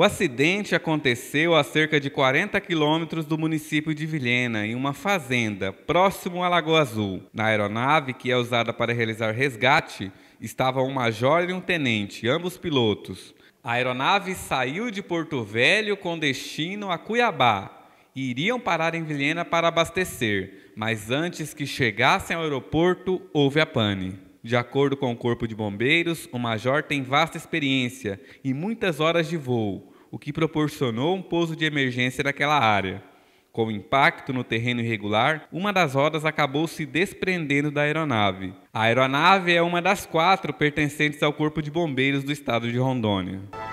O acidente aconteceu a cerca de 40 quilômetros do município de Vilhena, em uma fazenda, próximo à Lagoa Azul. Na aeronave, que é usada para realizar resgate, estavam um major e um tenente, ambos pilotos. A aeronave saiu de Porto Velho com destino a Cuiabá e iriam parar em Vilhena para abastecer, mas antes que chegassem ao aeroporto, houve a pane. De acordo com o Corpo de Bombeiros, o major tem vasta experiência e muitas horas de voo, o que proporcionou um pouso de emergência naquela área. Com o impacto no terreno irregular, uma das rodas acabou se desprendendo da aeronave. A aeronave é uma das quatro pertencentes ao Corpo de Bombeiros do estado de Rondônia.